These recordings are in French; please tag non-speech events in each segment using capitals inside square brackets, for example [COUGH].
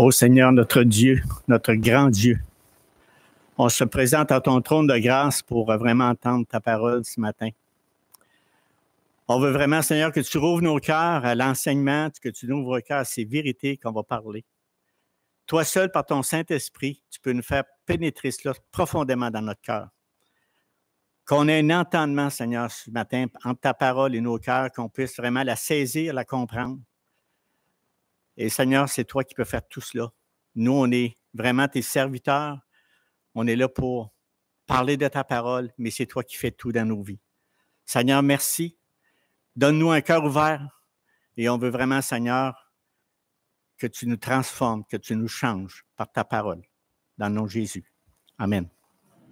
Ô Seigneur notre Dieu, notre grand Dieu, on se présente à ton trône de grâce pour vraiment entendre ta parole ce matin. On veut vraiment, Seigneur, que tu rouvres nos cœurs à l'enseignement, que tu nous ouvres nos cœurs à ces vérités qu'on va parler. Toi seul, par ton Saint-Esprit, tu peux nous faire pénétrer cela profondément dans notre cœur. Qu'on ait un entendement, Seigneur, ce matin, entre ta parole et nos cœurs, qu'on puisse vraiment la saisir, la comprendre, et Seigneur, c'est toi qui peux faire tout cela. Nous, on est vraiment tes serviteurs. On est là pour parler de ta parole, mais c'est toi qui fais tout dans nos vies. Seigneur, merci. Donne-nous un cœur ouvert. Et on veut vraiment, Seigneur, que tu nous transformes, que tu nous changes par ta parole. Dans le nom de Jésus. Amen.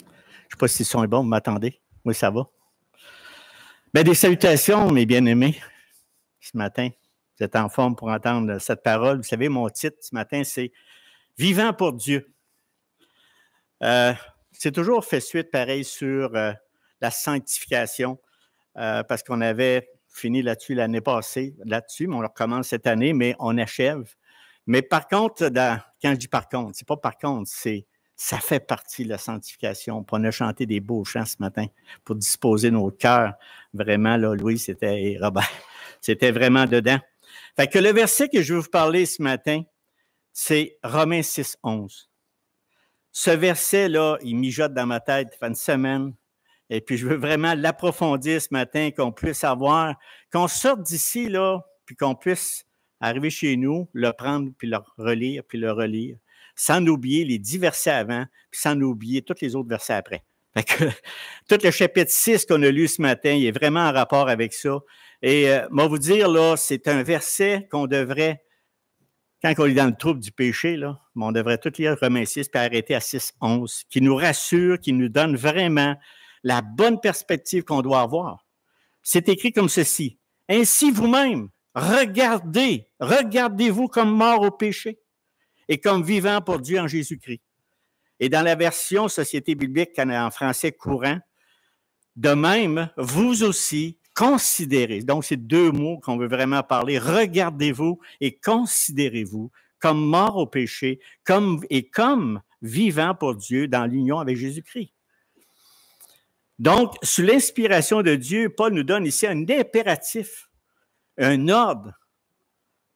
Je ne sais pas si le son est bon, vous m'attendez? Oui, ça va. Ben, des salutations, mes bien-aimés, ce matin. Vous êtes en forme pour entendre cette parole. Vous savez, mon titre ce matin, c'est Vivant pour Dieu. Euh, c'est toujours fait suite pareil sur euh, la sanctification, euh, parce qu'on avait fini là-dessus l'année passée, là-dessus, mais on recommence cette année, mais on achève. Mais par contre, quand je dis par contre, c'est pas par contre, c'est ça fait partie de la sanctification. on a chanté des beaux chants ce matin pour disposer nos cœurs. Vraiment, là, Louis, c'était Robert, [LAUGHS] c'était vraiment dedans. Fait que le verset que je veux vous parler ce matin, c'est Romains 6, 11. Ce verset-là, il mijote dans ma tête fait une semaine. Et puis, je veux vraiment l'approfondir ce matin, qu'on puisse avoir, qu'on sorte d'ici, là, puis qu'on puisse arriver chez nous, le prendre, puis le relire, puis le relire, sans oublier les dix versets avant, puis sans oublier tous les autres versets après. Fait que, [LAUGHS] tout le chapitre 6 qu'on a lu ce matin, il est vraiment en rapport avec ça. Et euh, moi, vous dire, là, c'est un verset qu'on devrait, quand on est dans le trouble du péché, là, on devrait tout lire Romains 6 puis arrêter à 6, 11, qui nous rassure, qui nous donne vraiment la bonne perspective qu'on doit avoir. C'est écrit comme ceci. Ainsi vous-même, regardez, regardez-vous comme mort au péché et comme vivant pour Dieu en Jésus-Christ. Et dans la version Société biblique en français courant, de même, vous aussi, considérez, donc c'est deux mots qu'on veut vraiment parler, regardez-vous et considérez-vous comme mort au péché comme, et comme vivant pour Dieu dans l'union avec Jésus-Christ. Donc, sous l'inspiration de Dieu, Paul nous donne ici un impératif, un ordre,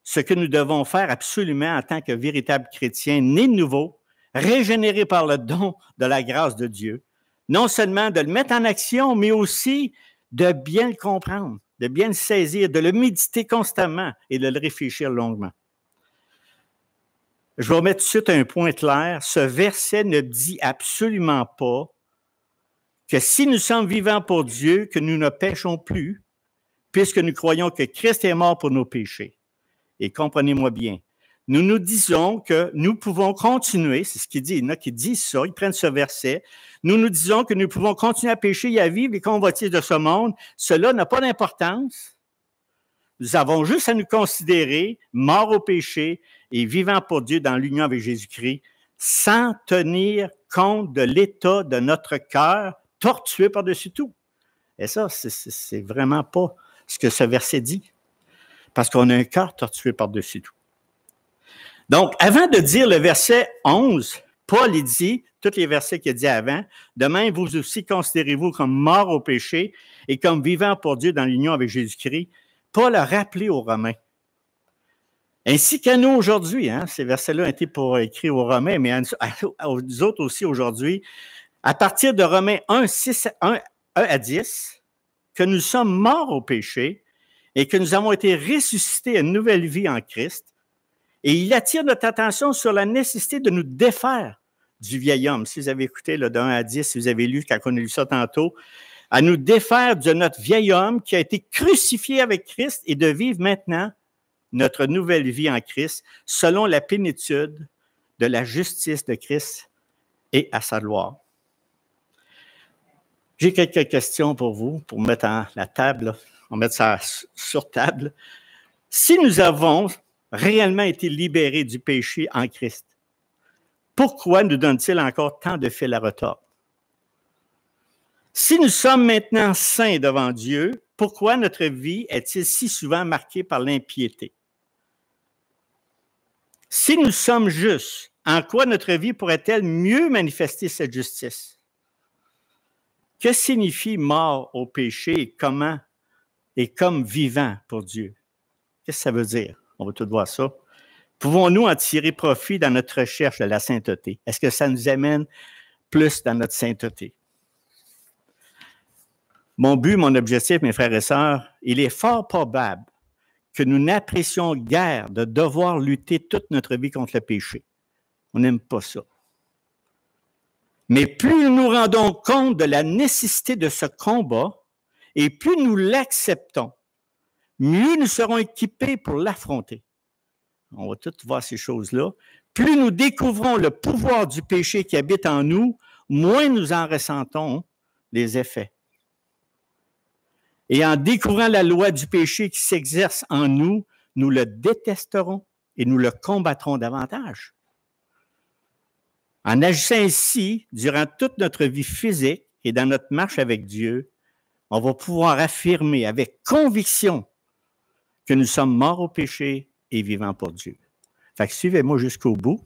ce que nous devons faire absolument en tant que véritables chrétiens, nés de nouveau, régénérés par le don de la grâce de Dieu, non seulement de le mettre en action, mais aussi de bien le comprendre, de bien le saisir, de le méditer constamment et de le réfléchir longuement. Je vais mettre tout de suite un point clair. Ce verset ne dit absolument pas que si nous sommes vivants pour Dieu, que nous ne péchons plus, puisque nous croyons que Christ est mort pour nos péchés. Et comprenez-moi bien, nous nous disons que nous pouvons continuer, c'est ce qu'il dit, il y en a qui disent ça, ils prennent ce verset, nous nous disons que nous pouvons continuer à pécher et à vivre les convoitises de ce monde, cela n'a pas d'importance. Nous avons juste à nous considérer morts au péché et vivant pour Dieu dans l'union avec Jésus-Christ, sans tenir compte de l'état de notre cœur tortué par-dessus tout. Et ça, c'est vraiment pas ce que ce verset dit, parce qu'on a un cœur tortué par-dessus tout. Donc, avant de dire le verset 11, Paul dit, tous les versets qu'il a dit avant, demain, vous aussi considérez-vous comme morts au péché et comme vivant pour Dieu dans l'union avec Jésus-Christ. Paul a rappelé aux Romains. Ainsi qu'à nous aujourd'hui, hein, ces versets-là ont été pour écrire aux Romains, mais aux autres aussi aujourd'hui, à partir de Romains 1, 6, 1 à 10, que nous sommes morts au péché et que nous avons été ressuscités à une nouvelle vie en Christ, et il attire notre attention sur la nécessité de nous défaire du vieil homme. Si vous avez écouté le 1 à 10, si vous avez lu, quand on a lu ça tantôt, à nous défaire de notre vieil homme qui a été crucifié avec Christ et de vivre maintenant notre nouvelle vie en Christ selon la plénitude de la justice de Christ et à sa gloire. J'ai quelques questions pour vous, pour mettre la table, on met ça sur table. Si nous avons réellement été libéré du péché en Christ, pourquoi nous donne-t-il encore tant de fil à retordre? Si nous sommes maintenant saints devant Dieu, pourquoi notre vie est elle si souvent marquée par l'impiété? Si nous sommes justes, en quoi notre vie pourrait-elle mieux manifester cette justice? Que signifie mort au péché et comment et comme vivant pour Dieu? Qu'est-ce que ça veut dire? On va tout voir ça. Pouvons-nous en tirer profit dans notre recherche de la sainteté? Est-ce que ça nous amène plus dans notre sainteté? Mon but, mon objectif, mes frères et sœurs, il est fort probable que nous n'apprécions guère de devoir lutter toute notre vie contre le péché. On n'aime pas ça. Mais plus nous nous rendons compte de la nécessité de ce combat et plus nous l'acceptons, mieux nous serons équipés pour l'affronter. On va tous voir ces choses-là. Plus nous découvrons le pouvoir du péché qui habite en nous, moins nous en ressentons les effets. Et en découvrant la loi du péché qui s'exerce en nous, nous le détesterons et nous le combattrons davantage. En agissant ainsi, durant toute notre vie physique et dans notre marche avec Dieu, on va pouvoir affirmer avec conviction que nous sommes morts au péché et vivants pour Dieu. Fait que suivez-moi jusqu'au bout.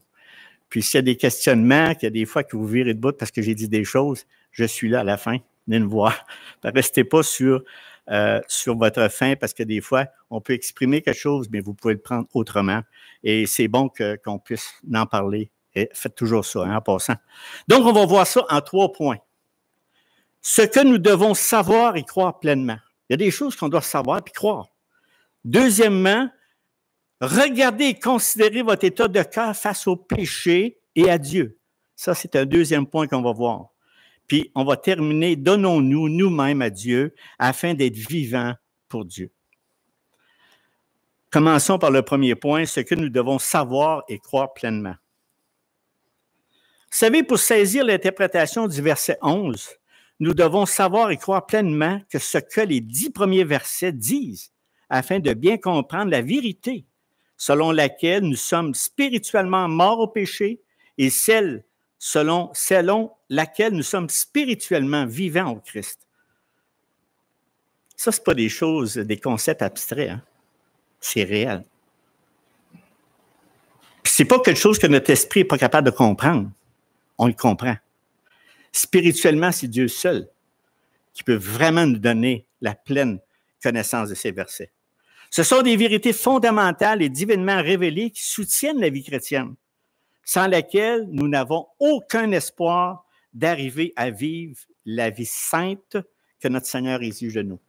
Puis s'il y a des questionnements, qu'il y a des fois que vous virez de bout parce que j'ai dit des choses, je suis là à la fin. Venez me voir. [LAUGHS] Ben, restez pas sur, euh, sur votre fin parce que des fois, on peut exprimer quelque chose, mais vous pouvez le prendre autrement. Et c'est bon qu'on puisse en parler. Et faites toujours ça hein, en passant. Donc, on va voir ça en trois points. Ce que nous devons savoir et croire pleinement. Il y a des choses qu'on doit savoir et croire. Deuxièmement, regardez et considérez votre état de cœur face au péché et à Dieu. Ça, c'est un deuxième point qu'on va voir. Puis on va terminer, donnons-nous nous-mêmes à Dieu afin d'être vivants pour Dieu. Commençons par le premier point, ce que nous devons savoir et croire pleinement. Vous savez, pour saisir l'interprétation du verset 11, nous devons savoir et croire pleinement que ce que les dix premiers versets disent afin de bien comprendre la vérité selon laquelle nous sommes spirituellement morts au péché et celle selon, selon laquelle nous sommes spirituellement vivants au Christ. Ça, ce pas des choses, des concepts abstraits. Hein. C'est réel. Ce n'est pas quelque chose que notre esprit n'est pas capable de comprendre. On le comprend. Spirituellement, c'est Dieu seul qui peut vraiment nous donner la pleine connaissance de ces versets. Ce sont des vérités fondamentales et divinement révélées qui soutiennent la vie chrétienne, sans laquelle nous n'avons aucun espoir d'arriver à vivre la vie sainte que notre Seigneur exige de nous.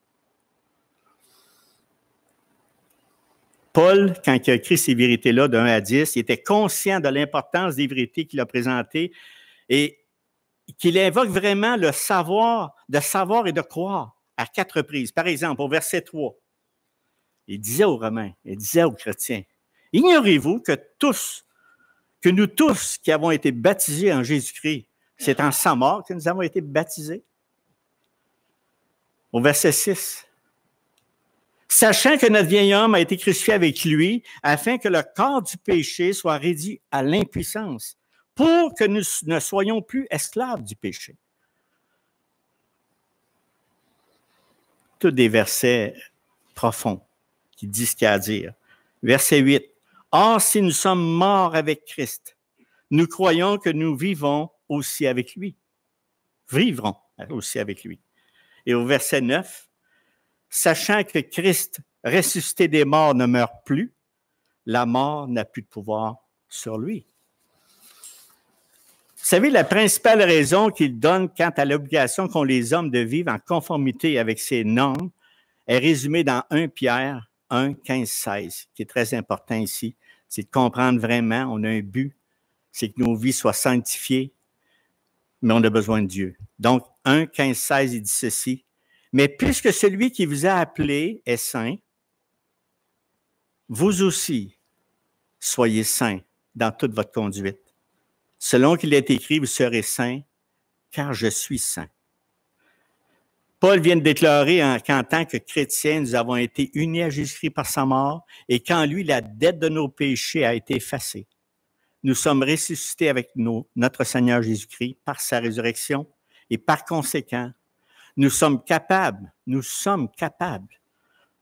Paul, quand il a écrit ces vérités-là de 1 à 10, il était conscient de l'importance des vérités qu'il a présentées et qu'il invoque vraiment le savoir, de savoir et de croire à quatre reprises. Par exemple, au verset 3, il disait aux Romains, il disait aux chrétiens, ignorez-vous que tous, que nous tous qui avons été baptisés en Jésus-Christ, c'est en sa mort que nous avons été baptisés. Au verset 6. Sachant que notre vieil homme a été crucifié avec lui, afin que le corps du péché soit réduit à l'impuissance, pour que nous ne soyons plus esclaves du péché. Tous des versets profonds qui dit ce qu'il a à dire. Verset 8. Or, si nous sommes morts avec Christ, nous croyons que nous vivons aussi avec lui. Vivrons aussi avec lui. Et au verset 9, sachant que Christ ressuscité des morts ne meurt plus, la mort n'a plus de pouvoir sur lui. Vous savez, la principale raison qu'il donne quant à l'obligation qu'ont les hommes de vivre en conformité avec ses normes est résumée dans un Pierre 1, 15, 16, qui est très important ici. C'est de comprendre vraiment, on a un but, c'est que nos vies soient sanctifiées, mais on a besoin de Dieu. Donc, 1, 15, 16, il dit ceci. Mais puisque celui qui vous a appelé est saint, vous aussi, soyez saints dans toute votre conduite. Selon qu'il est écrit, vous serez saints, car je suis saint. Paul vient de déclarer qu'en tant que chrétiens, nous avons été unis à Jésus-Christ par sa mort et qu'en lui, la dette de nos péchés a été effacée. Nous sommes ressuscités avec notre Seigneur Jésus-Christ par sa résurrection et par conséquent, nous sommes capables, nous sommes capables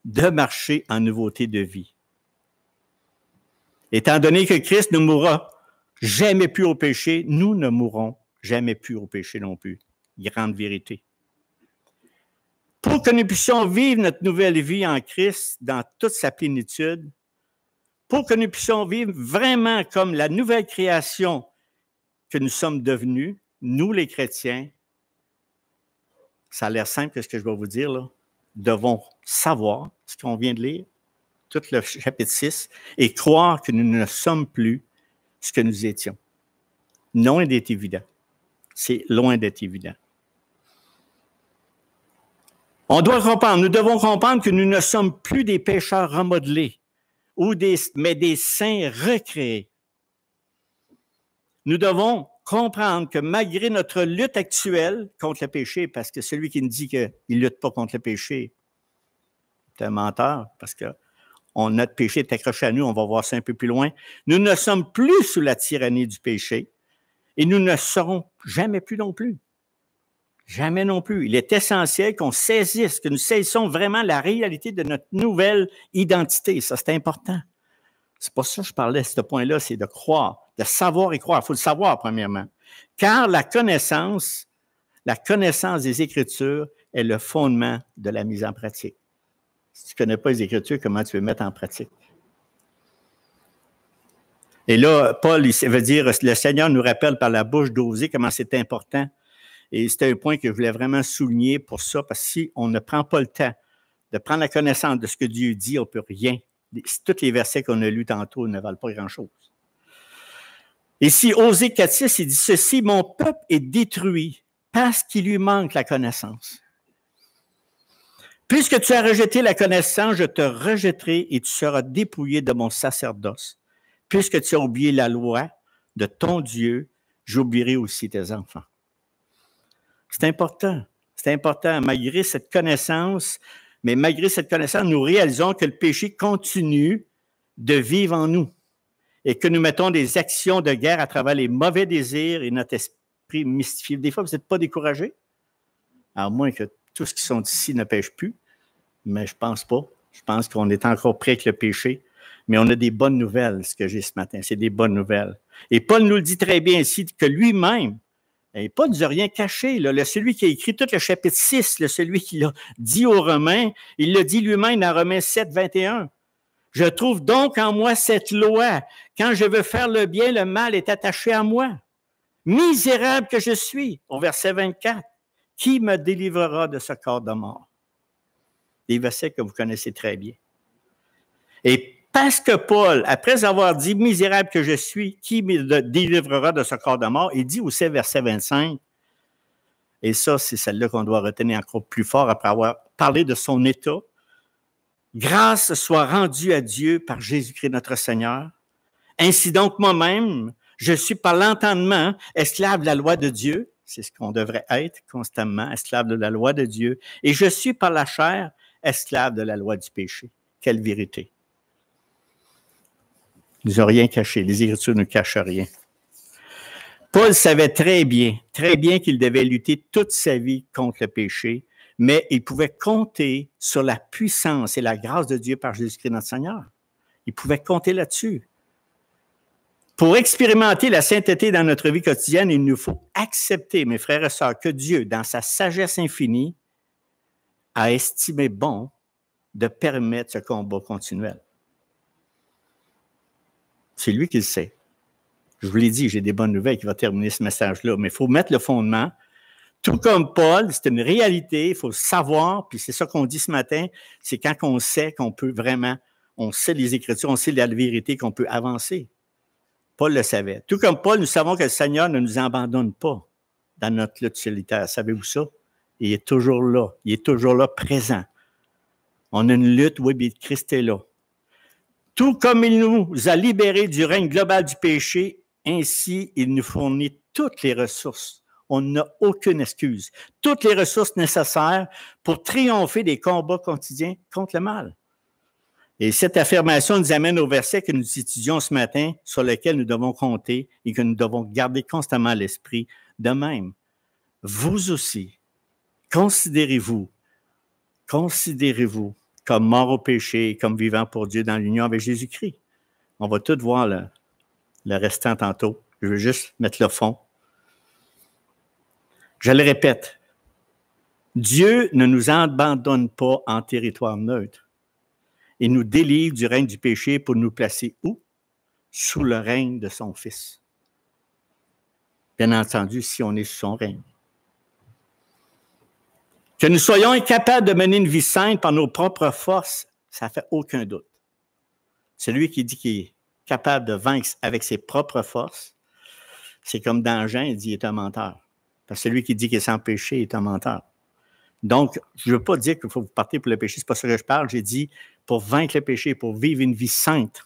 de marcher en nouveauté de vie. Étant donné que Christ ne mourra jamais plus au péché, nous ne mourrons jamais plus au péché non plus. Grande vérité pour que nous puissions vivre notre nouvelle vie en Christ dans toute sa plénitude, pour que nous puissions vivre vraiment comme la nouvelle création que nous sommes devenus, nous les chrétiens, ça a l'air simple ce que je vais vous dire là, devons savoir ce qu'on vient de lire, tout le chapitre 6, et croire que nous ne sommes plus ce que nous étions. Non, d'être évident. C'est loin d'être évident. On doit comprendre, nous devons comprendre que nous ne sommes plus des pécheurs remodelés, ou des, mais des saints recréés. Nous devons comprendre que malgré notre lutte actuelle contre le péché, parce que celui qui nous dit qu'il ne lutte pas contre le péché, c'est un menteur, parce que notre péché est accroché à nous, on va voir ça un peu plus loin. Nous ne sommes plus sous la tyrannie du péché et nous ne serons jamais plus non plus. Jamais non plus. Il est essentiel qu'on saisisse, que nous saisissons vraiment la réalité de notre nouvelle identité. Ça, c'est important. C'est pour ça que je parlais de ce point-là, c'est de croire, de savoir et croire. Il faut le savoir, premièrement. Car la connaissance, la connaissance des Écritures est le fondement de la mise en pratique. Si tu ne connais pas les Écritures, comment tu veux mettre en pratique? Et là, Paul, il veut dire, le Seigneur nous rappelle par la bouche d'Osée comment c'est important et c'était un point que je voulais vraiment souligner pour ça, parce que si on ne prend pas le temps de prendre la connaissance de ce que Dieu dit, on ne peut rien. Tous les versets qu'on a lus tantôt ne valent pas grand-chose. Ici, Osée 4.6, il dit ceci, mon peuple est détruit parce qu'il lui manque la connaissance. Puisque tu as rejeté la connaissance, je te rejetterai et tu seras dépouillé de mon sacerdoce. Puisque tu as oublié la loi de ton Dieu, j'oublierai aussi tes enfants. C'est important. C'est important. Malgré cette connaissance, mais malgré cette connaissance, nous réalisons que le péché continue de vivre en nous et que nous mettons des actions de guerre à travers les mauvais désirs et notre esprit mystifié. Des fois, vous n'êtes pas découragé, à moins que tous ceux qui sont ici ne pêchent plus, mais je ne pense pas. Je pense qu'on est encore prêt avec le péché, mais on a des bonnes nouvelles, ce que j'ai ce matin, c'est des bonnes nouvelles. Et Paul nous le dit très bien ici, que lui-même, et pas de rien caché. Le, celui qui a écrit tout le chapitre 6, le, celui qui l'a dit aux Romains, il le dit lui-même dans Romains 7, 21. Je trouve donc en moi cette loi. Quand je veux faire le bien, le mal est attaché à moi. Misérable que je suis, au verset 24, qui me délivrera de ce corps de mort? Des versets que vous connaissez très bien. Et parce que Paul, après avoir dit Misérable que je suis, qui me délivrera de ce corps de mort Il dit aussi, verset 25, et ça, c'est celle-là qu'on doit retenir encore plus fort après avoir parlé de son état. Grâce soit rendue à Dieu par Jésus-Christ notre Seigneur. Ainsi donc, moi-même, je suis par l'entendement esclave de la loi de Dieu. C'est ce qu'on devrait être constamment, esclave de la loi de Dieu. Et je suis par la chair esclave de la loi du péché. Quelle vérité. Ils n'ont rien caché. Les Écritures ne cachent rien. Paul savait très bien, très bien qu'il devait lutter toute sa vie contre le péché, mais il pouvait compter sur la puissance et la grâce de Dieu par Jésus-Christ notre Seigneur. Il pouvait compter là-dessus. Pour expérimenter la sainteté dans notre vie quotidienne, il nous faut accepter, mes frères et sœurs, que Dieu, dans sa sagesse infinie, a estimé bon de permettre ce combat continuel. C'est lui qui le sait. Je vous l'ai dit, j'ai des bonnes nouvelles qui va terminer ce message-là, mais il faut mettre le fondement. Tout comme Paul, c'est une réalité, il faut savoir, puis c'est ça qu'on dit ce matin, c'est quand on sait qu'on peut vraiment, on sait les Écritures, on sait la vérité, qu'on peut avancer. Paul le savait. Tout comme Paul, nous savons que le Seigneur ne nous abandonne pas dans notre lutte solitaire. Savez-vous ça? Il est toujours là, il est toujours là, présent. On a une lutte, oui, mais Christ est là. Tout comme il nous a libérés du règne global du péché, ainsi il nous fournit toutes les ressources. On n'a aucune excuse. Toutes les ressources nécessaires pour triompher des combats quotidiens contre le mal. Et cette affirmation nous amène au verset que nous étudions ce matin, sur lequel nous devons compter et que nous devons garder constamment à l'esprit. De même, vous aussi, considérez-vous, considérez-vous comme mort au péché, comme vivant pour Dieu dans l'union avec Jésus-Christ. On va tout voir le, restant tantôt. Je veux juste mettre le fond. Je le répète, Dieu ne nous abandonne pas en territoire neutre. Il nous délivre du règne du péché pour nous placer où? Sous le règne de son Fils. Bien entendu, si on est sous son règne. Que nous soyons incapables de mener une vie sainte par nos propres forces, ça ne fait aucun doute. Celui qui dit qu'il est capable de vaincre avec ses propres forces, c'est comme dans Jean, il dit qu'il est un menteur. Parce que celui qui dit qu'il est sans péché est un menteur. Donc, je ne veux pas dire qu'il faut vous partir pour le péché, c'est pas ça que je parle. J'ai dit pour vaincre le péché, pour vivre une vie sainte,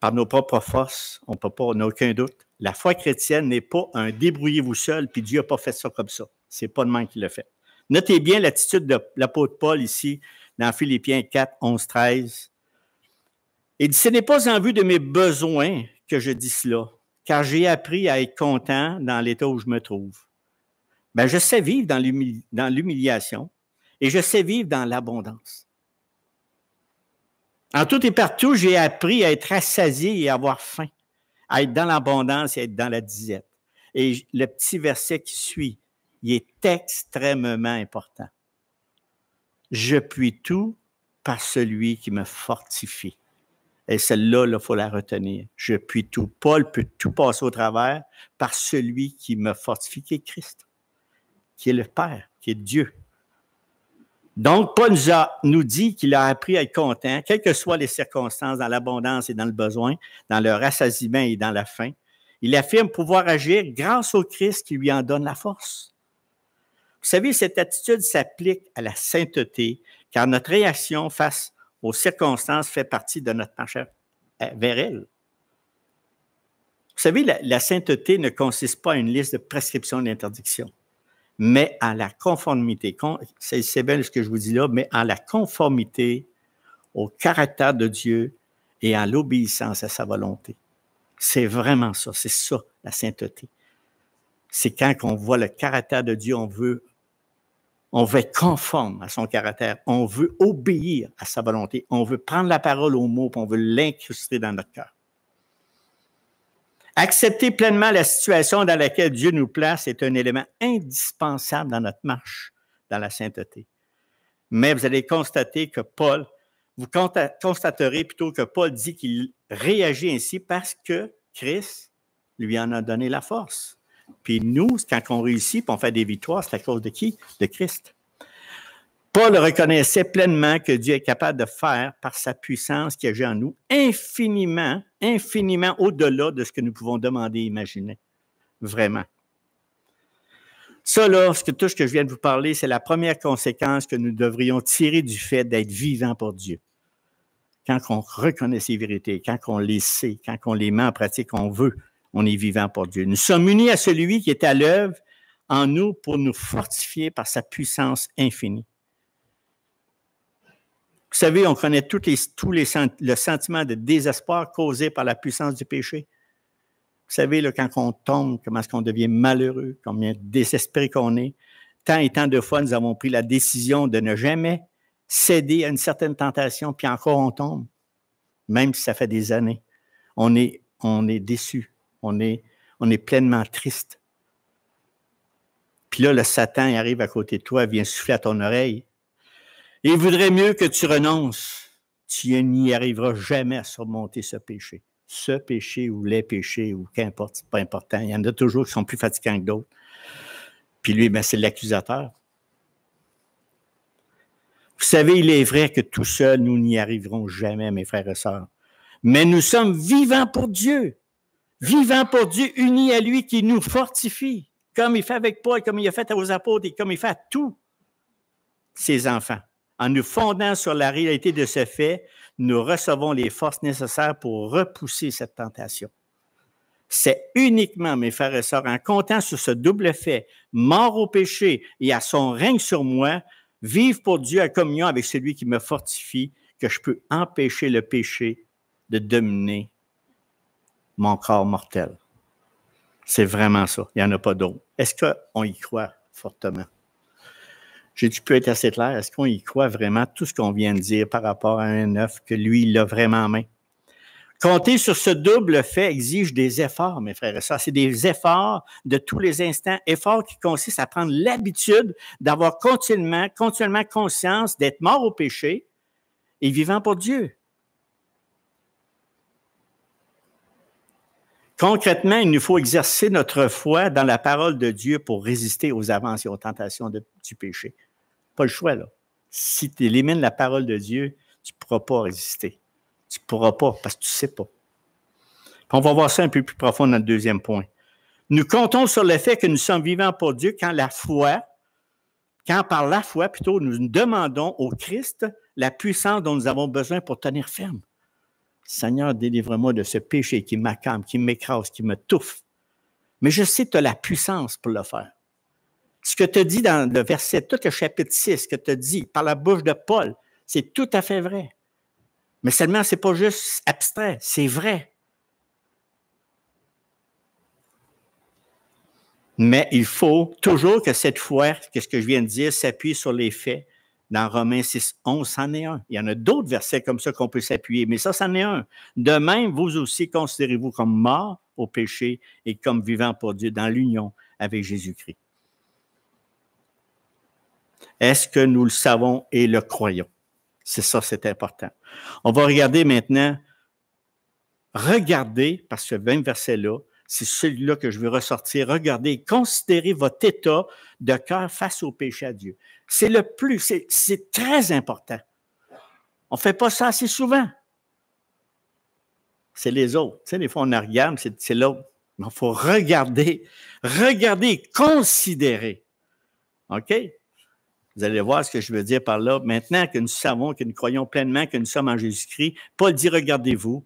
par nos propres forces, on peut pas, on n'a aucun doute. La foi chrétienne n'est pas un débrouillez-vous seul, puis Dieu n'a pas fait ça comme ça. C'est pas de moi qui le fait. Notez bien l'attitude de l'apôtre Paul ici, dans Philippiens 4, 11, 13. Il dit Ce n'est pas en vue de mes besoins que je dis cela, car j'ai appris à être content dans l'état où je me trouve. Mais ben, je sais vivre dans l'humiliation et je sais vivre dans l'abondance. En tout et partout, j'ai appris à être assasié et à avoir faim, à être dans l'abondance et à être dans la disette. Et le petit verset qui suit, il est extrêmement important. Je puis tout par celui qui me fortifie. Et celle-là, il faut la retenir. Je puis tout. Paul peut tout passer au travers par celui qui me fortifie, qui est Christ, qui est le Père, qui est Dieu. Donc, Paul nous, nous dit qu'il a appris à être content, quelles que soient les circonstances, dans l'abondance et dans le besoin, dans le rassasiement et dans la faim. Il affirme pouvoir agir grâce au Christ qui lui en donne la force. Vous savez, cette attitude s'applique à la sainteté, car notre réaction face aux circonstances fait partie de notre marche euh, vers elle. Vous savez, la, sainteté ne consiste pas à une liste de prescriptions d'interdiction, mais à la conformité. C'est bien ce que je vous dis là, mais à la conformité au caractère de Dieu et à l'obéissance à sa volonté. C'est vraiment ça, c'est ça la sainteté. C'est quand on voit le caractère de Dieu, on veut on veut être conforme à son caractère. On veut obéir à sa volonté. On veut prendre la parole au mot, on veut l'incruster dans notre cœur. Accepter pleinement la situation dans laquelle Dieu nous place est un élément indispensable dans notre marche dans la sainteté. Mais vous allez constater que Paul, vous constaterez plutôt que Paul dit qu'il réagit ainsi parce que Christ lui en a donné la force. Puis nous, quand on réussit, et on fait des victoires, c'est à cause de qui? De Christ. Paul reconnaissait pleinement que Dieu est capable de faire par sa puissance qui agit en nous infiniment, infiniment au-delà de ce que nous pouvons demander et imaginer. Vraiment. Ça, là, ce que, tout ce que je viens de vous parler, c'est la première conséquence que nous devrions tirer du fait d'être vivants pour Dieu. Quand on reconnaît ces vérités, quand on les sait, quand on les met en pratique, on veut on est vivant pour Dieu. Nous sommes unis à celui qui est à l'œuvre en nous pour nous fortifier par sa puissance infinie. Vous savez, on connaît tous les, tous les, le sentiment de désespoir causé par la puissance du péché. Vous savez, quand on tombe, comment est-ce qu'on devient malheureux, combien désespéré qu'on est. Tant et tant de fois, nous avons pris la décision de ne jamais céder à une certaine tentation, puis encore on tombe, même si ça fait des années. On est, on est déçu. On est, on est pleinement triste. Puis là, le Satan arrive à côté de toi, vient souffler à ton oreille. il voudrait mieux que tu renonces. Tu n'y arriveras jamais à surmonter ce péché. Ce péché ou les péchés ou qu'importe, c'est pas important. Il y en a toujours qui sont plus fatigants que d'autres. Puis lui, ben, c'est l'accusateur. Vous savez, il est vrai que tout seul, nous n'y arriverons jamais, mes frères et sœurs. Mais nous sommes vivants pour Dieu vivant pour Dieu, uni à lui, qui nous fortifie, comme il fait avec Paul, comme il a fait vos apôtres et comme il fait à tous ses enfants. En nous fondant sur la réalité de ce fait, nous recevons les forces nécessaires pour repousser cette tentation. C'est uniquement, mes frères et sœurs, en comptant sur ce double fait, mort au péché et à son règne sur moi, vivre pour Dieu en communion avec celui qui me fortifie, que je peux empêcher le péché de dominer mon corps mortel. C'est vraiment ça. Il n'y en a pas d'autre. Est-ce qu'on y croit fortement? J'ai dit, peut être assez clair, est-ce qu'on y croit vraiment tout ce qu'on vient de dire par rapport à un œuf que lui, il a vraiment main? Compter sur ce double fait exige des efforts, mes frères et ça C'est des efforts de tous les instants, efforts qui consistent à prendre l'habitude d'avoir continuellement, continuellement conscience d'être mort au péché et vivant pour Dieu. Concrètement, il nous faut exercer notre foi dans la parole de Dieu pour résister aux avances et aux tentations du péché. Pas le choix, là. Si tu élimines la parole de Dieu, tu ne pourras pas résister. Tu ne pourras pas parce que tu ne sais pas. on va voir ça un peu plus profond dans le deuxième point. Nous comptons sur le fait que nous sommes vivants pour Dieu quand la foi, quand par la foi, plutôt, nous demandons au Christ la puissance dont nous avons besoin pour tenir ferme. Seigneur, délivre-moi de ce péché qui m'accable, qui m'écrase, qui me touffe. Mais je sais que tu as la puissance pour le faire. Ce que te dit dans le verset, tout le chapitre 6, ce que te dit par la bouche de Paul, c'est tout à fait vrai. Mais seulement, ce n'est pas juste abstrait, c'est vrai. Mais il faut toujours que cette foi, qu'est-ce que je viens de dire, s'appuie sur les faits, dans Romains 6, 11, c'en est un. Il y en a d'autres versets comme ça qu'on peut s'appuyer, mais ça, c'en est un. De même, vous aussi, considérez-vous comme mort au péché et comme vivant pour Dieu dans l'union avec Jésus-Christ. Est-ce que nous le savons et le croyons? C'est ça, c'est important. On va regarder maintenant, regardez, parce que ce versets verset-là, c'est celui-là que je veux ressortir. Regardez, considérez votre état de cœur face au péché à Dieu. C'est le plus, c'est très important. On ne fait pas ça assez souvent. C'est les autres. Tu sais, des fois, on regarde, c'est l'autre. Mais il faut regarder, regarder, considérer. OK? Vous allez voir ce que je veux dire par là. Maintenant que nous savons, que nous croyons pleinement que nous sommes en Jésus-Christ, Paul dit, regardez-vous,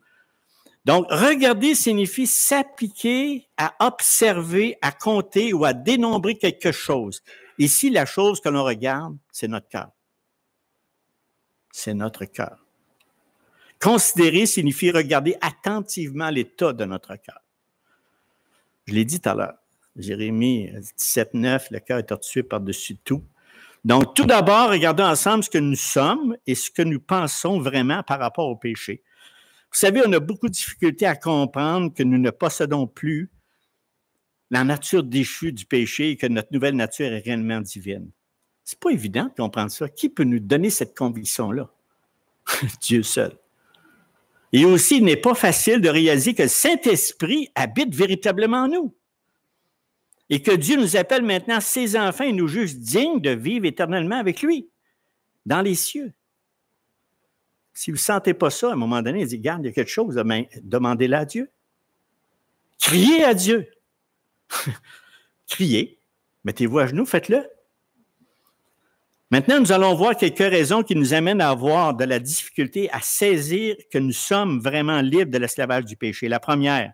donc, regarder signifie s'appliquer à observer, à compter ou à dénombrer quelque chose. Ici, la chose que l'on regarde, c'est notre cœur. C'est notre cœur. Considérer signifie regarder attentivement l'état de notre cœur. Je l'ai dit tout à l'heure. Jérémie 17, le cœur est tortué par-dessus tout. Donc, tout d'abord, regardons ensemble ce que nous sommes et ce que nous pensons vraiment par rapport au péché. Vous savez, on a beaucoup de difficultés à comprendre que nous ne possédons plus la nature déchue du péché et que notre nouvelle nature est réellement divine. C'est pas évident de comprendre ça. Qui peut nous donner cette conviction-là? [LAUGHS] Dieu seul. Et aussi, il n'est pas facile de réaliser que le Saint-Esprit habite véritablement en nous. Et que Dieu nous appelle maintenant ses enfants et nous juge dignes de vivre éternellement avec lui, dans les cieux. Si vous ne sentez pas ça, à un moment donné, il dit Garde, il y a quelque chose, demandez-le à Dieu. Criez à Dieu. [LAUGHS] Criez, mettez-vous à genoux, faites-le. Maintenant, nous allons voir quelques raisons qui nous amènent à avoir de la difficulté à saisir que nous sommes vraiment libres de l'esclavage du péché. La première,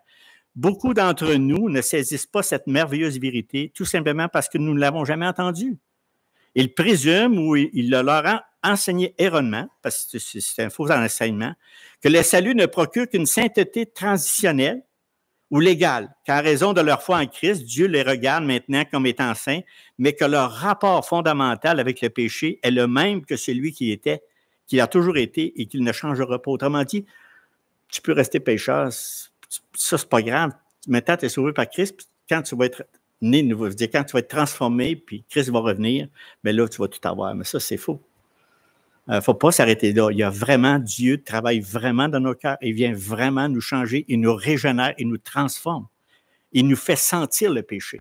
beaucoup d'entre nous ne saisissent pas cette merveilleuse vérité tout simplement parce que nous ne l'avons jamais entendue il présume ou il, leur a enseigné erronément, parce que c'est un faux enseignement, que le salut ne procure qu'une sainteté transitionnelle ou légale, qu'en raison de leur foi en Christ, Dieu les regarde maintenant comme étant saints, mais que leur rapport fondamental avec le péché est le même que celui qui était, qu'il a toujours été et qu'il ne changera pas. Autrement dit, tu peux rester pécheur, ça c'est pas grave, maintenant tu es sauvé par Christ, quand tu vas être né nouveau. quand tu vas être transformé, puis Christ va revenir, mais ben là, tu vas tout avoir. Mais ça, c'est faux. Il euh, ne faut pas s'arrêter là. Il y a vraiment Dieu travaille vraiment dans nos cœurs. Il vient vraiment nous changer. Il nous régénère. Il nous transforme. Il nous fait sentir le péché.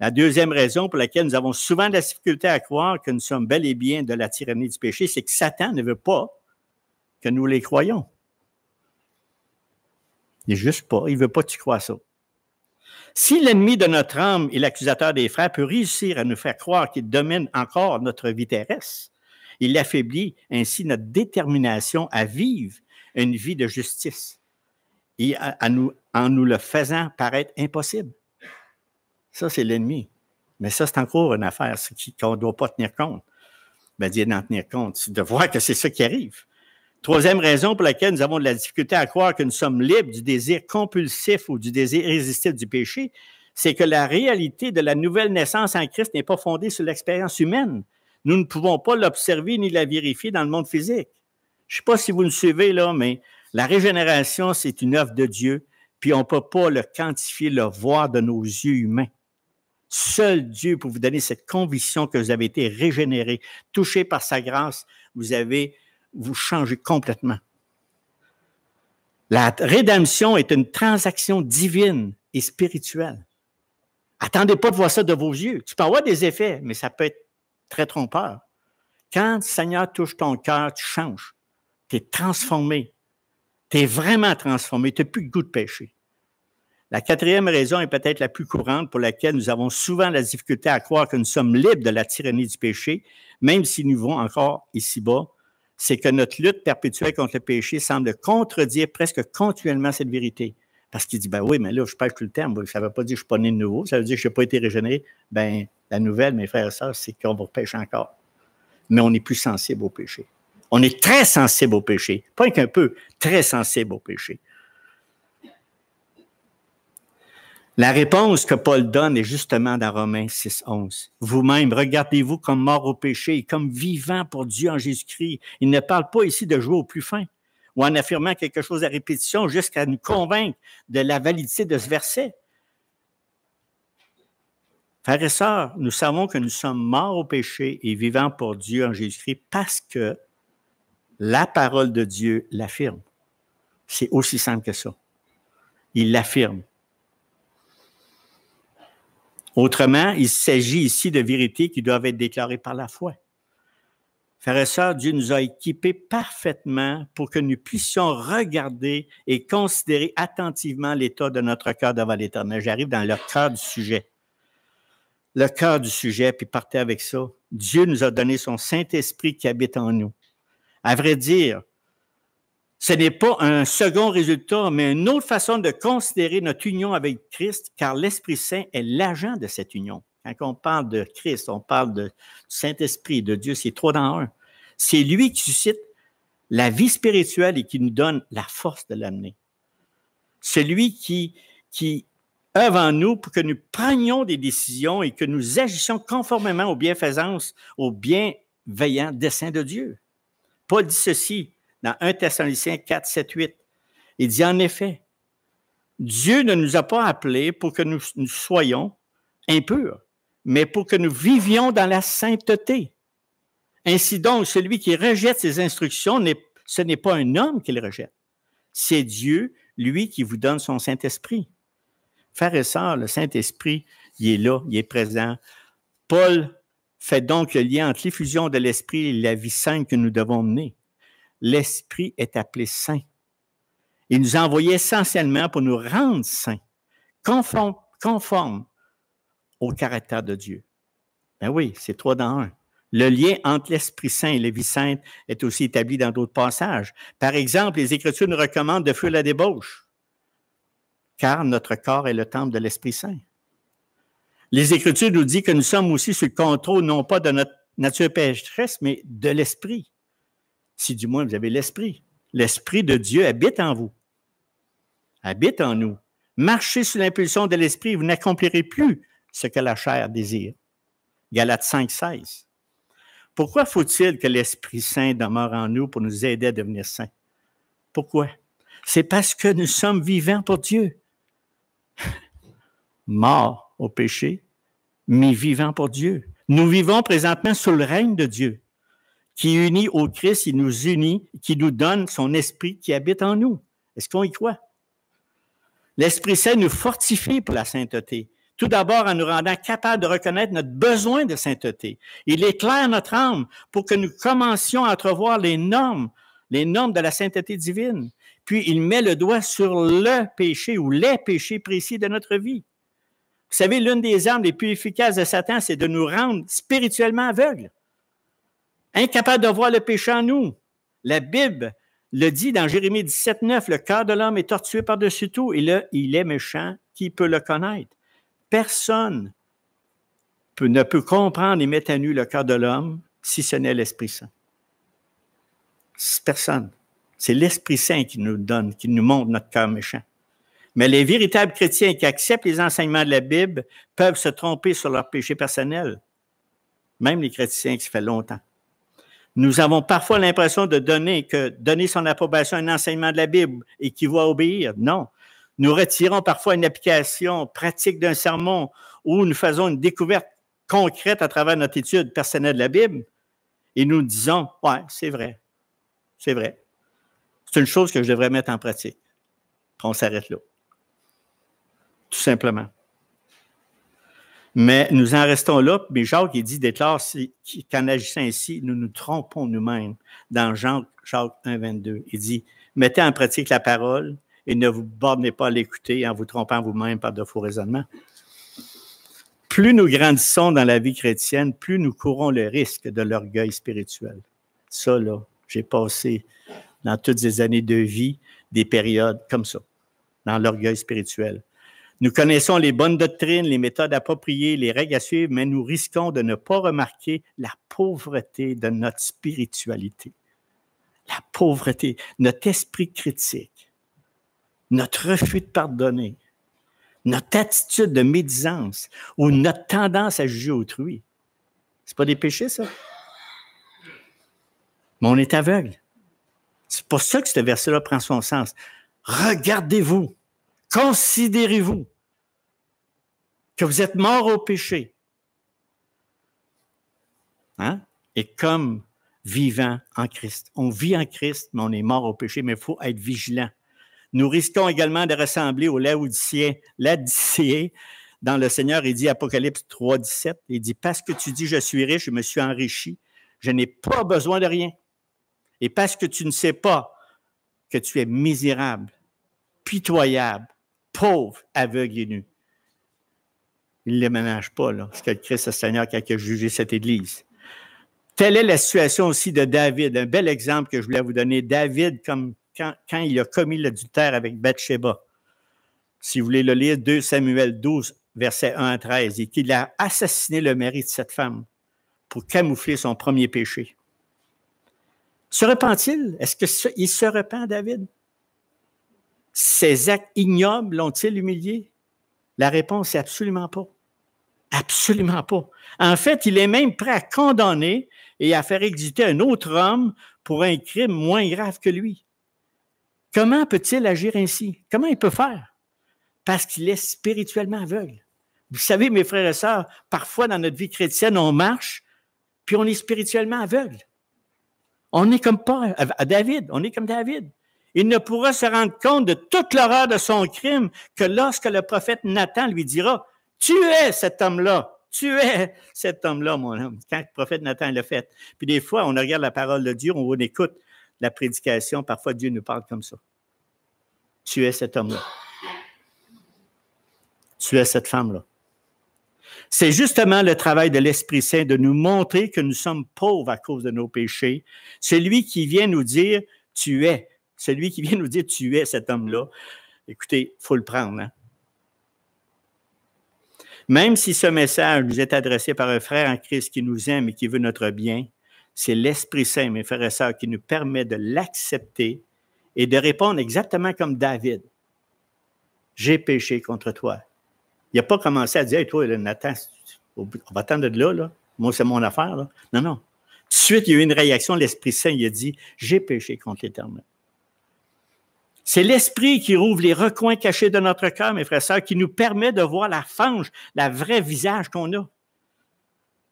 La deuxième raison pour laquelle nous avons souvent de la difficulté à croire que nous sommes bel et bien de la tyrannie du péché, c'est que Satan ne veut pas que nous les croyons. Il juste pas. Il ne veut pas que tu crois ça. Si l'ennemi de notre âme et l'accusateur des frères peut réussir à nous faire croire qu'il domine encore notre vie terrestre, il affaiblit ainsi notre détermination à vivre une vie de justice et en nous le faisant paraître impossible. Ça, c'est l'ennemi. Mais ça, c'est encore une affaire qu'on ne doit pas tenir compte. Ben, dire d'en tenir compte, de voir que c'est ça qui arrive. Troisième raison pour laquelle nous avons de la difficulté à croire que nous sommes libres du désir compulsif ou du désir irrésistible du péché, c'est que la réalité de la nouvelle naissance en Christ n'est pas fondée sur l'expérience humaine. Nous ne pouvons pas l'observer ni la vérifier dans le monde physique. Je ne sais pas si vous me suivez là, mais la régénération, c'est une œuvre de Dieu, puis on ne peut pas le quantifier, le voir de nos yeux humains. Seul Dieu peut vous donner cette conviction que vous avez été régénéré, touché par sa grâce, vous avez vous changez complètement. La rédemption est une transaction divine et spirituelle. Attendez pas de voir ça de vos yeux. Tu peux avoir des effets, mais ça peut être très trompeur. Quand le Seigneur touche ton cœur, tu changes. Tu es transformé. Tu es vraiment transformé. Tu n'as plus de goût de péché. La quatrième raison est peut-être la plus courante pour laquelle nous avons souvent la difficulté à croire que nous sommes libres de la tyrannie du péché, même si nous vivons encore ici-bas c'est que notre lutte perpétuelle contre le péché semble contredire presque continuellement cette vérité. Parce qu'il dit, ben oui, mais là, je pêche tout le terme. Ça ne veut pas dire que je suis pas né de nouveau. Ça veut dire que je n'ai pas été régénéré. Ben, la nouvelle, mes frères et sœurs, c'est qu'on va pêcher encore. Mais on est plus sensible au péché. On est très sensible au péché. Pas qu'un peu, très sensible au péché. La réponse que Paul donne est justement dans Romains 6, 11. Vous-même, regardez-vous comme mort au péché et comme vivant pour Dieu en Jésus-Christ. Il ne parle pas ici de jouer au plus fin ou en affirmant quelque chose à répétition jusqu'à nous convaincre de la validité de ce verset. Frères et sœurs, nous savons que nous sommes morts au péché et vivants pour Dieu en Jésus-Christ parce que la parole de Dieu l'affirme. C'est aussi simple que ça. Il l'affirme. Autrement, il s'agit ici de vérités qui doivent être déclarées par la foi. Frères et sœurs, Dieu nous a équipés parfaitement pour que nous puissions regarder et considérer attentivement l'état de notre cœur devant l'Éternel. J'arrive dans le cœur du sujet. Le cœur du sujet, puis partez avec ça. Dieu nous a donné son Saint-Esprit qui habite en nous. À vrai dire, ce n'est pas un second résultat, mais une autre façon de considérer notre union avec Christ, car l'Esprit Saint est l'agent de cette union. Quand on parle de Christ, on parle de Saint-Esprit, de Dieu, c'est trois dans un. C'est lui qui suscite la vie spirituelle et qui nous donne la force de l'amener. C'est lui qui, qui œuvre en nous pour que nous prenions des décisions et que nous agissions conformément aux bienfaisances, aux bienveillants desseins de Dieu. Paul dit ceci dans 1 Thessaloniciens 4, 7, 8. Il dit en effet, Dieu ne nous a pas appelés pour que nous, soyons impurs, mais pour que nous vivions dans la sainteté. Ainsi donc, celui qui rejette ses instructions, ce n'est pas un homme qu'il rejette, c'est Dieu, lui, qui vous donne son Saint-Esprit. Frères et le Saint-Esprit, il est là, il est présent. Paul fait donc le lien entre l'effusion de l'Esprit et la vie sainte que nous devons mener l'Esprit est appelé saint. Il nous a essentiellement pour nous rendre saints, conformes, au caractère de Dieu. Ben oui, c'est trois dans un. Le lien entre l'Esprit Saint et la vie sainte est aussi établi dans d'autres passages. Par exemple, les Écritures nous recommandent de fuir la débauche, car notre corps est le temple de l'Esprit Saint. Les Écritures nous disent que nous sommes aussi sous contrôle non pas de notre nature pécheresse, mais de l'Esprit si du moins vous avez l'Esprit. L'Esprit de Dieu habite en vous, habite en nous. Marchez sous l'impulsion de l'Esprit, vous n'accomplirez plus ce que la chair désire. Galates 5, 16. Pourquoi faut-il que l'Esprit Saint demeure en nous pour nous aider à devenir saints? Pourquoi? C'est parce que nous sommes vivants pour Dieu. [LAUGHS] Morts au péché, mais vivants pour Dieu. Nous vivons présentement sous le règne de Dieu qui unit au Christ, il nous unit, qui nous donne son esprit qui habite en nous. Est-ce qu'on y croit? L'Esprit Saint nous fortifie pour la sainteté. Tout d'abord en nous rendant capables de reconnaître notre besoin de sainteté. Il éclaire notre âme pour que nous commencions à entrevoir les normes, les normes de la sainteté divine. Puis il met le doigt sur le péché ou les péchés précis de notre vie. Vous savez, l'une des armes les plus efficaces de Satan, c'est de nous rendre spirituellement aveugles incapable de voir le péché en nous. La Bible le dit dans Jérémie 17, 9, le cœur de l'homme est tortué par-dessus tout, et là, il est méchant, qui peut le connaître? Personne ne peut comprendre et mettre à nu le cœur de l'homme si ce n'est l'Esprit Saint. Personne. C'est l'Esprit Saint qui nous donne, qui nous montre notre cœur méchant. Mais les véritables chrétiens qui acceptent les enseignements de la Bible peuvent se tromper sur leur péché personnel, même les chrétiens qui se fait longtemps. Nous avons parfois l'impression de donner que donner son approbation à un enseignement de la Bible et qu'il va obéir. Non. Nous retirons parfois une application pratique d'un sermon ou nous faisons une découverte concrète à travers notre étude personnelle de la Bible et nous disons Ouais, c'est vrai. C'est vrai. C'est une chose que je devrais mettre en pratique. On s'arrête là. Tout simplement. Mais nous en restons là. Mais Jacques, il dit, déclare qu'en agissant ainsi, nous nous trompons nous-mêmes. Dans Jean, Jacques 1, 22, il dit, mettez en pratique la parole et ne vous bornez pas à l'écouter en vous trompant vous-même par de faux raisonnements. Plus nous grandissons dans la vie chrétienne, plus nous courons le risque de l'orgueil spirituel. Ça, là, j'ai passé dans toutes les années de vie des périodes comme ça, dans l'orgueil spirituel. Nous connaissons les bonnes doctrines, les méthodes appropriées, les règles à suivre, mais nous risquons de ne pas remarquer la pauvreté de notre spiritualité. La pauvreté, notre esprit critique, notre refus de pardonner, notre attitude de médisance ou notre tendance à juger autrui. C'est pas des péchés, ça? Mais on est aveugle. C'est pour ça que ce verset-là prend son sens. Regardez-vous Considérez-vous que vous êtes mort au péché. Hein? Et comme vivant en Christ. On vit en Christ, mais on est mort au péché, mais il faut être vigilant. Nous risquons également de ressembler au Laodiciens. Laodiciens, dans le Seigneur, il dit Apocalypse 3, 17, il dit Parce que tu dis, je suis riche, je me suis enrichi, je n'ai pas besoin de rien. Et parce que tu ne sais pas que tu es misérable, pitoyable, pauvre, aveugle et nu. Il ne les ménage pas, là, ce que Christ le Seigneur qui a jugé cette Église. Telle est la situation aussi de David. Un bel exemple que je voulais vous donner. David, comme quand, il a commis l'adultère avec Bathsheba. Si vous voulez le lire, 2 Samuel 12, versets 1 à 13, et qu'il a assassiné le mari de cette femme pour camoufler son premier péché. Se repent-il? Est-ce qu'il se repent, David? Ces actes ignobles l'ont-ils humilié? La réponse est absolument pas. Absolument pas. En fait, il est même prêt à condamner et à faire exécuter un autre homme pour un crime moins grave que lui. Comment peut-il agir ainsi? Comment il peut faire? Parce qu'il est spirituellement aveugle. Vous savez, mes frères et sœurs, parfois dans notre vie chrétienne, on marche, puis on est spirituellement aveugle. On est comme Paul, à euh, David, on est comme David. Il ne pourra se rendre compte de toute l'horreur de son crime que lorsque le prophète Nathan lui dira, tu es cet homme-là. Tu es cet homme-là, mon homme. Quand le prophète Nathan l'a fait. Puis des fois, on regarde la parole de Dieu, on écoute la prédication. Parfois, Dieu nous parle comme ça. Tu es cet homme-là. Tu es cette femme-là. C'est justement le travail de l'Esprit Saint de nous montrer que nous sommes pauvres à cause de nos péchés. C'est lui qui vient nous dire, tu es, celui qui vient nous dire tu es cet homme-là, écoutez, il faut le prendre. Hein. Même si ce message nous est adressé par un frère en Christ qui nous aime et qui veut notre bien, c'est l'Esprit Saint, mes frères et sœurs, qui nous permet de l'accepter et de répondre exactement comme David. J'ai péché contre toi. Il n'a pas commencé à dire, toi, Nathan, on va attendre de là, là. Moi, c'est mon affaire, Non, non. suite, il y a eu une réaction l'Esprit Saint. Il a dit, j'ai péché contre l'Éternel. C'est l'esprit qui rouvre les recoins cachés de notre cœur, mes frères et sœurs, qui nous permet de voir la fange, la vrai visage qu'on a.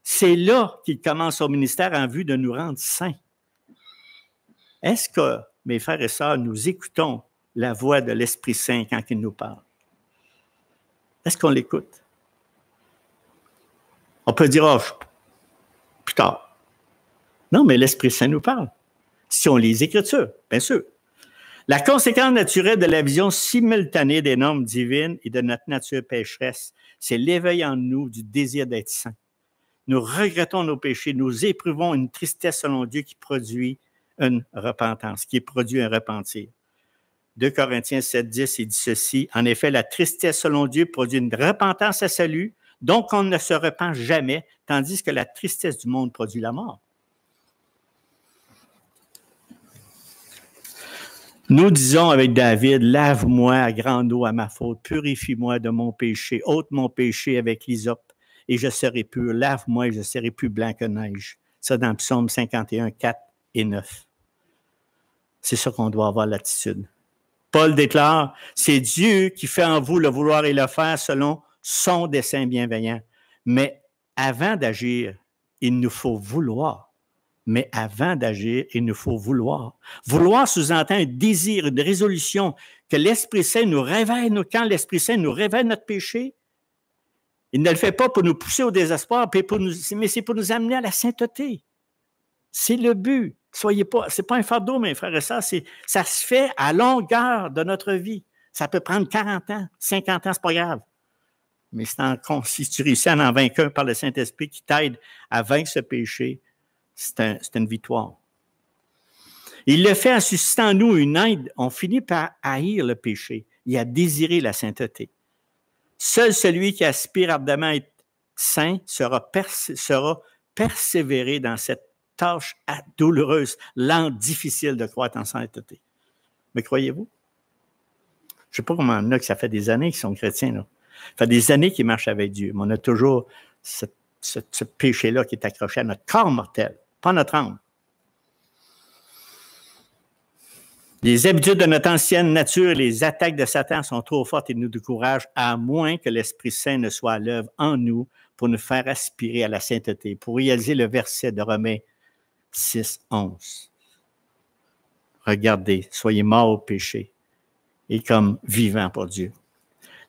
C'est là qu'il commence son ministère en vue de nous rendre saints. Est-ce que, mes frères et sœurs, nous écoutons la voix de l'Esprit Saint quand il nous parle? Est-ce qu'on l'écoute? On peut dire, oh, plus tard. Non, mais l'Esprit Saint nous parle. Si on lit les Écritures, bien sûr. La conséquence naturelle de la vision simultanée des normes divines et de notre nature pécheresse, c'est l'éveil en nous du désir d'être saint. Nous regrettons nos péchés, nous éprouvons une tristesse selon Dieu qui produit une repentance, qui produit un repentir. 2 Corinthiens 7, 10, il dit ceci. En effet, la tristesse selon Dieu produit une repentance à salut, donc on ne se repent jamais, tandis que la tristesse du monde produit la mort. Nous disons avec David, lave-moi à grande eau à ma faute, purifie-moi de mon péché, ôte mon péché avec l'hysope, et je serai pur, lave-moi et je serai plus blanc que neige. Ça dans le psaume 51, 4 et 9. C'est ça qu'on doit avoir l'attitude. Paul déclare, c'est Dieu qui fait en vous le vouloir et le faire selon son dessein bienveillant. Mais avant d'agir, il nous faut vouloir. Mais avant d'agir, il nous faut vouloir. Vouloir sous-entend un désir, une résolution, que l'Esprit Saint nous réveille. quand l'Esprit Saint nous réveille notre péché, il ne le fait pas pour nous pousser au désespoir, mais c'est pour nous amener à la sainteté. C'est le but. Soyez pas, c'est pas un fardeau, mes frères et sœurs, ça se fait à longueur de notre vie. Ça peut prendre 40 ans, 50 ans, c'est pas grave. Mais c'est en, si tu réussis à en vaincre par le Saint-Esprit qui t'aide à vaincre ce péché, c'est une victoire. Il le fait en suscitant nous une aide. On finit par haïr le péché et à désirer la sainteté. Seul celui qui aspire ardemment à être saint sera, persévéré dans cette tâche douloureuse, lente, difficile de croître en sainteté. Mais croyez-vous? Je ne sais pas comment on a, que ça fait des années qu'ils sont chrétiens. Là. Ça fait des années qu'ils marchent avec Dieu, mais on a toujours ce péché-là qui est accroché à notre corps mortel pas notre âme. Les habitudes de notre ancienne nature, les attaques de Satan sont trop fortes et nous découragent, à moins que l'Esprit Saint ne soit à l'œuvre en nous pour nous faire aspirer à la sainteté, pour réaliser le verset de Romains 6, 11. Regardez, soyez morts au péché et comme vivants pour Dieu.